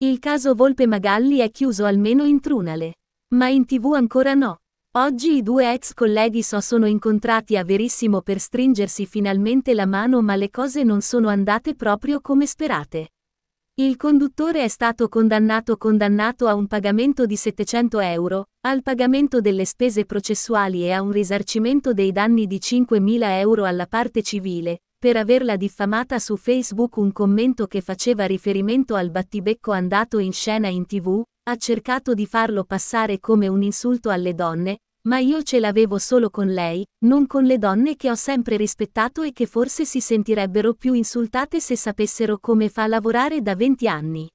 Il caso Volpe Magalli è chiuso almeno in Trunale. Ma in tv ancora no. Oggi i due ex colleghi so sono incontrati a Verissimo per stringersi finalmente la mano ma le cose non sono andate proprio come sperate. Il conduttore è stato condannato condannato a un pagamento di 700 euro, al pagamento delle spese processuali e a un risarcimento dei danni di 5.000 euro alla parte civile, per averla diffamata su Facebook un commento che faceva riferimento al battibecco andato in scena in tv, ha cercato di farlo passare come un insulto alle donne, ma io ce l'avevo solo con lei, non con le donne che ho sempre rispettato e che forse si sentirebbero più insultate se sapessero come fa a lavorare da 20 anni.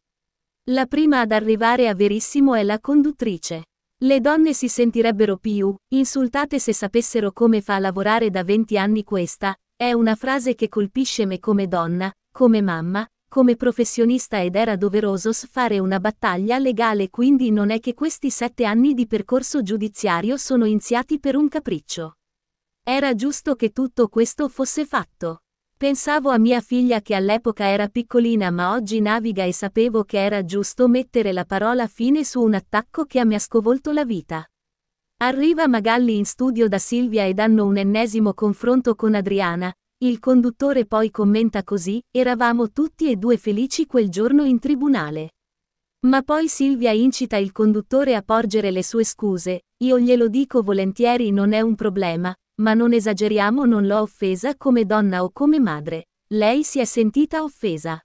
La prima ad arrivare a Verissimo è la conduttrice. Le donne si sentirebbero più insultate se sapessero come fa a lavorare da 20 anni questa, è una frase che colpisce me come donna, come mamma, come professionista ed era doveroso fare una battaglia legale quindi non è che questi sette anni di percorso giudiziario sono iniziati per un capriccio. Era giusto che tutto questo fosse fatto. Pensavo a mia figlia che all'epoca era piccolina ma oggi naviga e sapevo che era giusto mettere la parola fine su un attacco che mi ha scovolto la vita. Arriva Magalli in studio da Silvia ed hanno un ennesimo confronto con Adriana, il conduttore poi commenta così, eravamo tutti e due felici quel giorno in tribunale. Ma poi Silvia incita il conduttore a porgere le sue scuse, io glielo dico volentieri non è un problema, ma non esageriamo non l'ho offesa come donna o come madre. Lei si è sentita offesa.